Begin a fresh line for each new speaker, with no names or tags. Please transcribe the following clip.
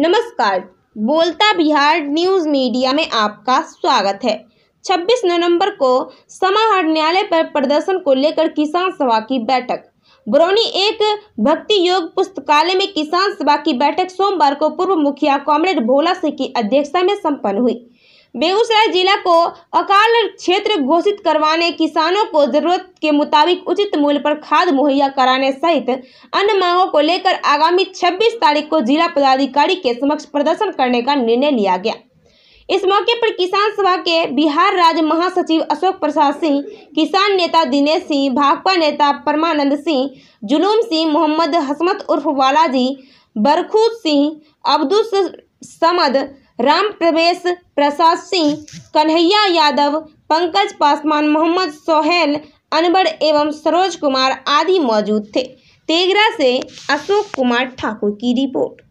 नमस्कार बोलता Bihar news media में आपका स्वागत है 26 नवंबर को समाहर न्यायालय पर प्रदर्शन को लेकर किसान सभा की बैठक बरौनी एक भक्ति योग पुस्तकालय में किसान सभा की बैठक सोमवार को पूर्व मुखिया कॉमरेड भोला सिंह की अध्यक्षता में संपन्न हुई बेगूसराय जिला को अकाल क्षेत्र घोषित करवाने किसानों को जरूरत के मुताबिक उचित मूल्य पर खाद मुहैया कराने सहित अन्य मांगों को लेकर आगामी 26 तारीख को जिला पदाधिकारी के समक्ष प्रदर्शन करने का निर्णय लिया गया इस मौके पर किसान सभा के बिहार राज्य महासचिव अशोक प्रसाद सिंह किसान नेता दिनेश सिंह भाकपा नेता परमानंद सिंह जुलूम सिंह मोहम्मद हसमत उर्फ बालाजी बरखू सिंह अब्दुल समद राम प्रवेश प्रसाद सिंह कन्हैया यादव पंकज पासवान मोहम्मद सोहेल अनवर एवं सरोज कुमार आदि मौजूद थे तेगरा से अशोक कुमार ठाकुर की रिपोर्ट